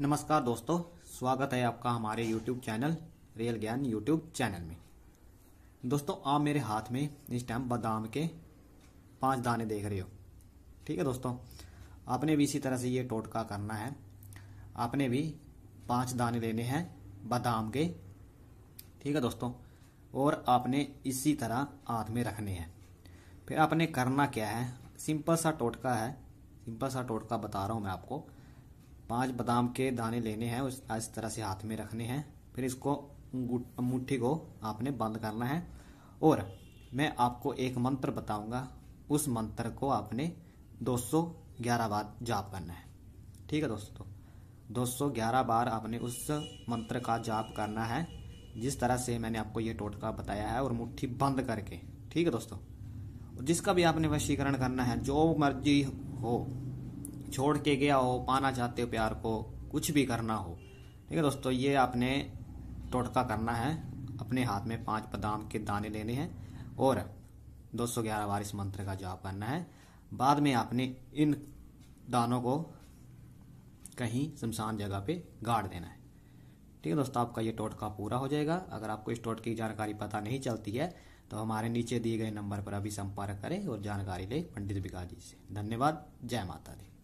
नमस्कार दोस्तों स्वागत है आपका हमारे YouTube channel real Gyan YouTube channel में दोस्तों आप मेरे हाथ में इस टाइम बादाम के पांच दाने देख रहे हो ठीक है दोस्तों आपने भी इसी तरह से ये टोटका करना है आपने भी पांच दाने लेने हैं बादाम के ठीक है दोस्तों और आपने इसी तरह हाथ में रखने हैं फिर आपने करना क्या है सिंपल सा टोटका है सिंपल सा टोटका बता रहा हूँ मैं आपको पांच बादाम के दाने लेने हैं इस तरह से हाथ में रखने हैं फिर इसको मुट्ठी को आपने बंद करना है और मैं आपको एक मंत्र बताऊंगा उस मंत्र को आपने 211 बार जाप करना है ठीक है दोस्तों 211 बार आपने उस मंत्र का जाप करना है जिस तरह से मैंने आपको ये टोटका बताया है और मुट्ठी बंद करके ठीक है दोस्तों जिसका भी आपने वशीकरण करना है जो मर्जी हो छोड़ के गया हो पाना चाहते हो प्यार को कुछ भी करना हो ठीक है दोस्तों ये आपने टोटका करना है अपने हाथ में पांच बादाम के दाने लेने हैं और 211 बार इस मंत्र का जाप करना है बाद में आपने इन दानों को कहीं शमशान जगह पे गाड़ देना है ठीक है दोस्तों आपका ये टोटका पूरा हो जाएगा अगर आपको इस टोटके की जानकारी पता नहीं चलती है तो हमारे नीचे दिए गए नंबर पर अभी संपर्क करें और जानकारी लें पंडित बिकाजी से धन्यवाद जय माता दी